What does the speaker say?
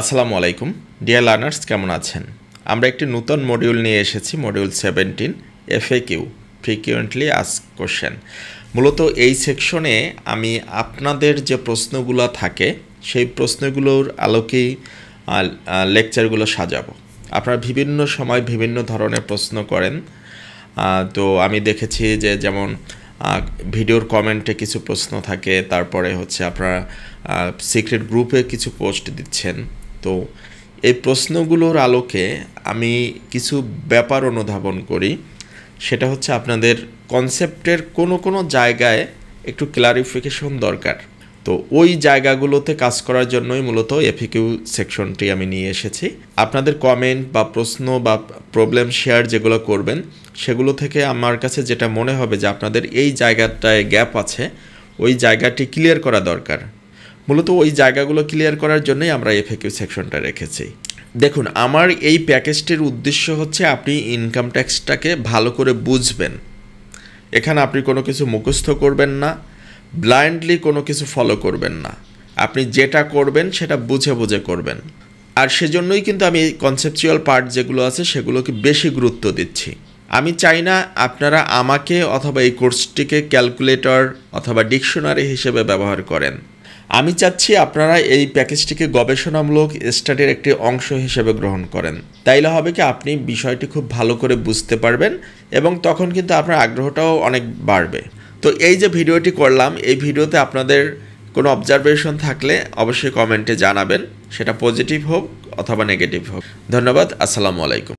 আসসালামু আলাইকুম dear learners কেমন আছেন আমরা একটি নূতন মডিউল নিয়ে এসেছি module seventeen FAQ frequently আস কোশ্চেন মূলত এই সেকশনে আমি আপনাদের যে প্রশ্নগুলো থাকে সেই প্রশ্নগুলোর আলোকেই লেকচারগুলো সাজাবো আপনারা বিভিন্ন সময় বিভিন্ন ধরনের প্রশ্ন করেন তো আমি দেখেছি যে যেমন ভিডিওর কমেন্টে কিছু প্রশ্ন থাকে তারপরে হচ্ছে আপনারা সিক্রেট গ্রুপে কিছু পোস্ট দিচ্ছেন তো এই প্রশ্নগুলোর আলোকে আমি কিছু ব্যাপার অনুধাবন করি সেটা হচ্ছে আপনাদের কনসেপ্টের কোনো কোনো জায়গায় একটু ক্লারিফিকেশন দরকার তো ওই জায়গাগুলোতে কাজ করার জন্যই মূলত এফিকিউ সেকশনটি আমি নিয়ে এসেছি আপনাদের কমেন্ট বা প্রশ্ন বা প্রবলেম শেয়ার যেগুলো করবেন সেগুলো থেকে আমার কাছে যেটা মনে হবে যে আপনাদের এই জায়গাটায় গ্যাপ আছে ওই জায়গাটি ক্লিয়ার করা দরকার মূলত ওই জায়গাগুলো ক্লিয়ার করার জন্যই আমরা এফিকিউ সেকশনটা রেখেছি দেখুন আমার এই প্যাকেজটির উদ্দেশ্য হচ্ছে আপনি ইনকাম ট্যাক্সটাকে ভালো করে বুঝবেন এখানে আপনি কোনো কিছু মুখস্থ করবেন না ব্লাইন্ডলি কোনো কিছু ফলো করবেন না আপনি যেটা করবেন সেটা বুঝে বুঝে করবেন আর সেজন্যই কিন্তু আমি এই কনসেপচুয়াল পার্ট যেগুলো আছে সেগুলোকে বেশি গুরুত্ব দিচ্ছি আমি চাই না আপনারা আমাকে অথবা এই কোর্সটিকে ক্যালকুলেটর অথবা ডিকশনারি হিসেবে ব্যবহার করেন আমি চাচ্ছি আপনারা এই প্যাকেজটিকে গবেষণামূলক স্টাডির একটি অংশ হিসেবে গ্রহণ করেন তাইলে হবে কি আপনি বিষয়টি খুব ভালো করে বুঝতে পারবেন এবং তখন কিন্তু আপনার আগ্রহটাও অনেক বাড়বে তো এই যে ভিডিওটি করলাম এই ভিডিওতে আপনাদের কোনো অবজারভেশন থাকলে অবশ্যই কমেন্টে জানাবেন সেটা পজিটিভ হোক অথবা নেগেটিভ হোক ধন্যবাদ আসসালামু আলাইকুম